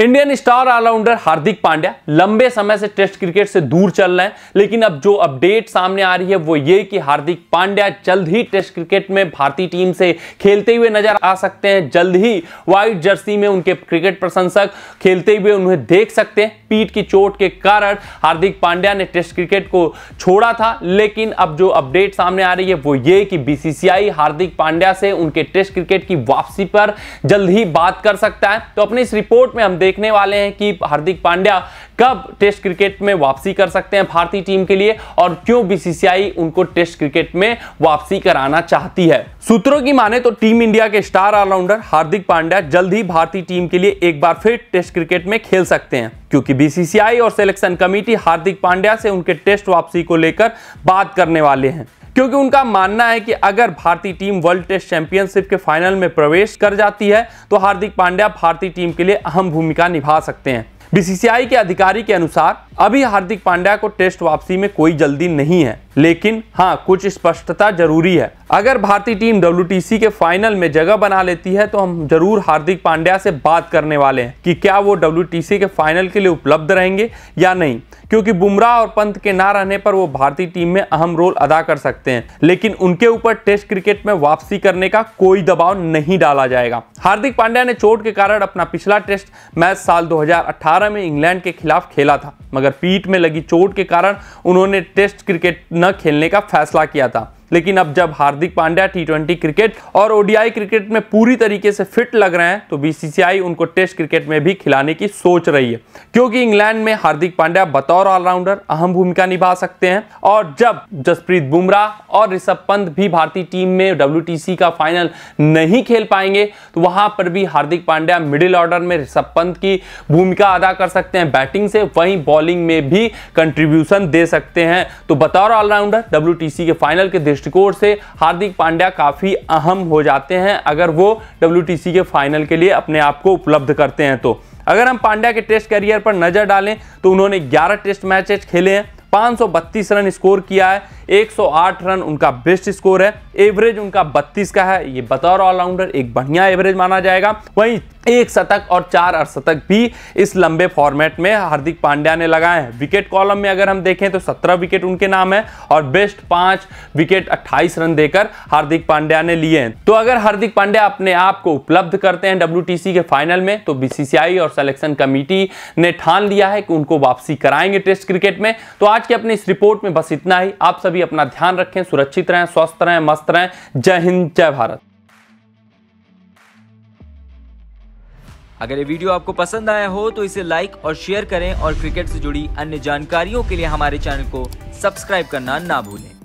Indian star all rounder Hardik Pandya लंबे समय से टेस्ट क्रिकेट से दूर चल रहे हैं लेकिन अब जो अपडेट सामने आ रही है वो ये कि हार्दिक पांड्या जल्द ही टेस्ट क्रिकेट में भारतीय टीम से खेलते हुए नजर आ सकते हैं जल्द ही व्हाइट जर्सी में उनके क्रिकेट प्रशंसक खेलते हुए उन्हें देख सकते हैं पीठ की चोट के कारण हार्दिक पांड्या ने टेस्ट क्रिकेट को छोड़ा था लेकिन अब जो अपडेट सामने आ रही है वो ये कि बीसीसीआई हार्दिक पांड्या से उनके टेस्ट क्रिकेट की वापसी पर जल्द ही बात कर सकता है तो अपनी इस रिपोर्ट में हम देख देखने वाले हैं कि हार्दिक पांड्या कब टेस्ट क्रिकेट में वापसी कर सकते हैं भारतीय टीम के लिए और क्यों बीसीसीआई उनको टेस्ट क्रिकेट में वापसी कराना चाहती है सूत्रों की माने तो टीम इंडिया के स्टार ऑलराउंडर हार्दिक पांड्या जल्द ही भारतीय टीम के लिए एक बार फिर टेस्ट क्रिकेट में खेल सकते हैं क्योंकि बीसीसीआई और सिलेक्शन कमेटी हार्दिक पांड्या से उनके टेस्ट वापसी को लेकर बात करने वाले हैं क्योंकि उनका मानना है कि अगर भारतीय टीम वर्ल्ड टेस्ट चैंपियनशिप के फाइनल में प्रवेश कर जाती है तो हार्दिक पांड्या भारतीय टीम के लिए अहम भूमिका निभा सकते हैं बीसीसीआई के अधिकारी के अनुसार अभी हार्दिक पांड्या को टेस्ट वापसी में कोई जल्दी नहीं है लेकिन हाँ कुछ स्पष्टता जरूरी है अगर भारतीय टीम डब्ल्यू के फाइनल में जगह बना लेती है तो हम जरूर हार्दिक पांड्या से बात करने वाले हैं कि क्या वो डब्ल्यू के फाइनल के लिए उपलब्ध रहेंगे या नहीं क्योंकि बुमराह और पंत के ना रहने पर वो भारतीय टीम में अहम रोल अदा कर सकते हैं लेकिन उनके ऊपर टेस्ट क्रिकेट में वापसी करने का कोई दबाव नहीं डाला जाएगा हार्दिक पांड्या ने चोट के कारण अपना पिछला टेस्ट मैच साल 2018 में इंग्लैंड के खिलाफ खेला था मगर पीठ में लगी चोट के कारण उन्होंने टेस्ट क्रिकेट न खेलने का फैसला किया था लेकिन अब जब हार्दिक पांड्या टी क्रिकेट और ओडीआई क्रिकेट में पूरी तरीके से फिट लग रहे हैं तो बीसीसीआई उनको टेस्ट क्रिकेट में भी खिलाने की सोच रही है क्योंकि इंग्लैंड में हार्दिक पांड्या बतौर ऑलराउंडर अहम भूमिका निभा सकते हैं और जब जसप्रीत बुमराह और ऋषभ पंत भी भारतीय टीम में डब्ल्यू का फाइनल नहीं खेल पाएंगे तो वहां पर भी हार्दिक पांड्या मिडिल ऑर्डर में ऋषभ पंत की भूमिका अदा कर सकते हैं बैटिंग से वहीं बॉलिंग में भी कंट्रीब्यूशन दे सकते हैं तो बतौर ऑलराउंडर डब्ल्यू के फाइनल के दृष्टिकोण से हार्दिक पांड्या काफ़ी अहम हो जाते हैं अगर वो डब्ल्यू के फाइनल के लिए अपने आप को उपलब्ध करते हैं तो अगर हम पांड्या के टेस्ट करियर पर नज़र डालें तो उन्होंने 11 टेस्ट मैचेस खेले हैं 532 रन स्कोर किया है 108 रन उनका बेस्ट स्कोर है एवरेज उनका 32 का है ये बतौर ऑलराउंडर एक बढ़िया एवरेज माना जाएगा वहीं एक शतक और चार अर्शतक भी इस लंबे फॉर्मेट में हार्दिक पांड्या ने लगाए हैं विकेट कॉलम में अगर हम देखें तो 17 विकेट उनके नाम है और बेस्ट पांच विकेट 28 रन देकर हार्दिक पांड्या ने लिए हैं तो अगर हार्दिक पांड्या अपने आप को उपलब्ध करते हैं डब्ल्यू के फाइनल में तो बीसीसीआई और सिलेक्शन कमेटी ने ठान लिया है कि उनको वापसी कराएंगे टेस्ट क्रिकेट में तो आज के अपने इस रिपोर्ट में बस इतना ही आप सभी भी अपना ध्यान रखें सुरक्षित रहें स्वस्थ रहें मस्त रहें जय हिंद जय भारत अगर ये वीडियो आपको पसंद आया हो तो इसे लाइक और शेयर करें और क्रिकेट से जुड़ी अन्य जानकारियों के लिए हमारे चैनल को सब्सक्राइब करना ना भूलें